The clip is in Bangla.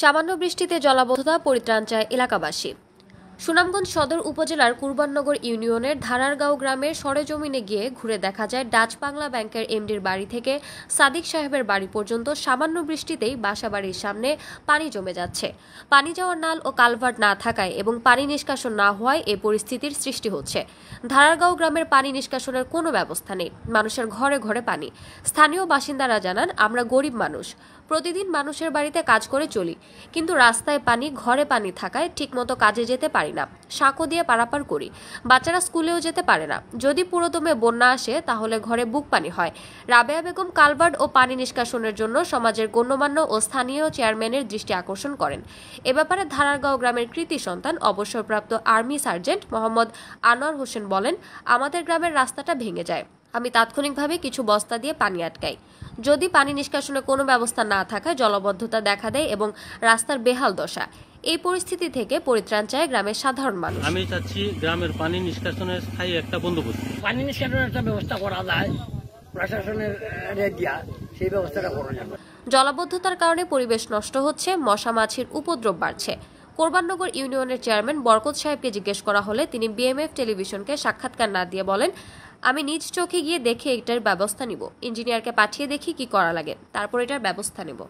সামান্য বৃষ্টিতে জলাবদ্ধতা পরিত্রাণ চায় এলাকাবাসী সুনামগঞ্জ সদর উপজেলার কুরবাননগর ইউনিয়নের ধারারগাঁও গ্রামের সরেজমিনে গিয়ে ঘুরে দেখা যায় ডাচ বাংলা ব্যাংকের এমডির বাড়ি থেকে সাদিক সাহেবের বাড়ি পর্যন্ত সামান্য বৃষ্টিতেই বাসাবাড়ির সামনে পানি জমে যাচ্ছে পানি যাওয়ার নাল ও কালভার্ট না থাকায় এবং পানি নিষ্কাশন না হওয়ায় এ পরিস্থিতির সৃষ্টি হচ্ছে ধারারগাঁও গ্রামের পানি নিষ্কাশনের কোনো ব্যবস্থা নেই মানুষের ঘরে ঘরে পানি স্থানীয় বাসিন্দারা জানান আমরা গরিব মানুষ প্রতিদিন মানুষের বাড়িতে কাজ করে চলি কিন্তু রাস্তায় পানি ঘরে পানি থাকায় ঠিকমতো কাজে যেতে পারি না সাঁকো দিয়ে পারাপার করি বাচ্চারা স্কুলেও যেতে পারে না যদি পুরোদমে বন্যা আসে তাহলে ঘরে বুক পানি হয় রাবেয়া বেগম কালভার্ট ও পানি নিষ্কাশনের জন্য সমাজের গণ্যমান্য ও স্থানীয় চেয়ারম্যানের দৃষ্টি আকর্ষণ করেন এ ব্যাপারে ধারারগাঁও গ্রামের কৃতি সন্তান অবসরপ্রাপ্ত আর্মি সার্জেন্ট মোহাম্মদ আনোয়ার হোসেন বলেন আমাদের গ্রামের রাস্তাটা ভেঙে যায় আমি তাৎক্ষণিকভাবে কিছু বস্তা দিয়ে পানি আটকাই যদি পানি নিষ্কাশনে কোনো ব্যবস্থা না থাকায় জলবদ্ধতা দেখা দেয় এবং রাস্তার বেহাল দশা এই পরিস্থিতি থেকে পরিত্রাণ চায় গ্রামের সাধারণ মানুষ আমি চাচ্ছি গ্রামের পানি নিষ্কাশনের স্থায়ী একটা বন্দোবস্ত পানি নিষ্কাশনের একটা ব্যবস্থা করা যায় প্রশাসনের দিয়া সেই ব্যবস্থাটা করা যাবে জলাবদ্ধতার কারণে পরিবেশ নষ্ট হচ্ছে মশা মাছির উপদ্রব বাড়ছে কোরবাননগর ইউনিয়নের চেয়ারম্যান বরকত সাহেবকে জিজ্ঞেস করা হলে তিনি বিএমএফ টেলিভিশনকে সাক্ষাৎকার না দিয়ে বলেন আমি নিজ চোখে গিয়ে দেখে এটার ব্যবস্থা নিব ইঞ্জিনিয়ারকে পাঠিয়ে দেখি কি করা লাগে তারপর এটার ব্যবস্থা নেব